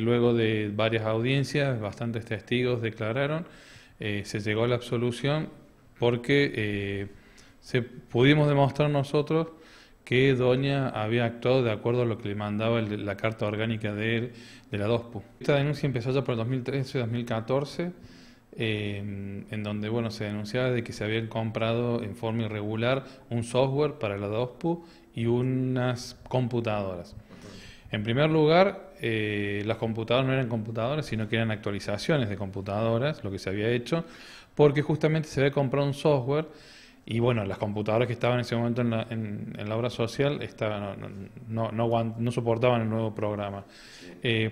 Luego de varias audiencias, bastantes testigos declararon, eh, se llegó a la absolución porque eh, se, pudimos demostrar nosotros que Doña había actuado de acuerdo a lo que le mandaba la carta orgánica de, de la DOSPU. Esta denuncia empezó ya por el 2013-2014, em, en donde bueno, se denunciaba de que se habían comprado en forma irregular un software para la DOSPU y unas computadoras. En primer lugar, eh, las computadoras no eran computadoras, sino que eran actualizaciones de computadoras, lo que se había hecho, porque justamente se había comprado un software y bueno, las computadoras que estaban en ese momento en la, obra social estaban, no, soportaban el nuevo programa. Eh,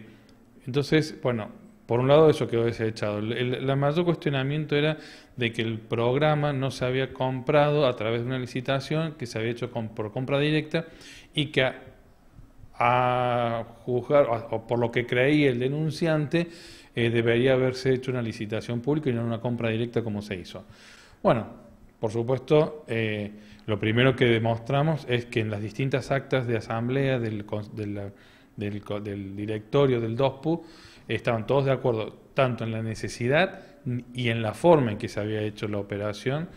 entonces, bueno, por un lado eso quedó desechado. El, mayor cuestionamiento era de que el programa no se había comprado a través de una licitación que se había hecho por compra directa y que a juzgar, o, por lo que creía el denunciante, eh, debería haberse hecho una licitación pública y no una compra directa como se hizo. Bueno, por supuesto, eh, lo primero que demostramos es que en las distintas actas de asamblea del, del, del directorio del DOSPU estaban todos de acuerdo, tanto en la necesidad y en la forma en que se había hecho la operación,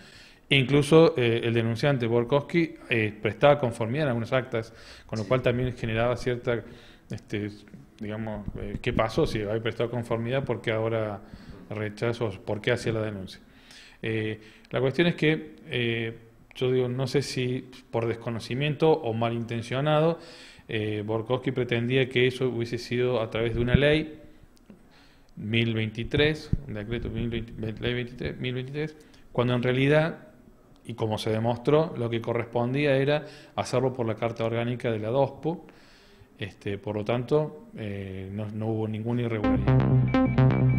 Incluso eh, el denunciante Borkowski eh, prestaba conformidad en algunas actas, con lo cual también generaba cierta, este, digamos, eh, ¿qué pasó si había prestado conformidad? ¿Por qué ahora rechazo? ¿Por qué hacía la denuncia? la cuestión es que, yo digo, no sé si por desconocimiento o malintencionado, Borkowski pretendía que eso hubiese sido a través de una ley, 1023, un decreto 1023, 1023 cuando en realidad y como se demostró, lo que correspondía era hacerlo por la Carta Orgánica de la DOSPO, este, por lo tanto, eh, no, no hubo ninguna irregularidad.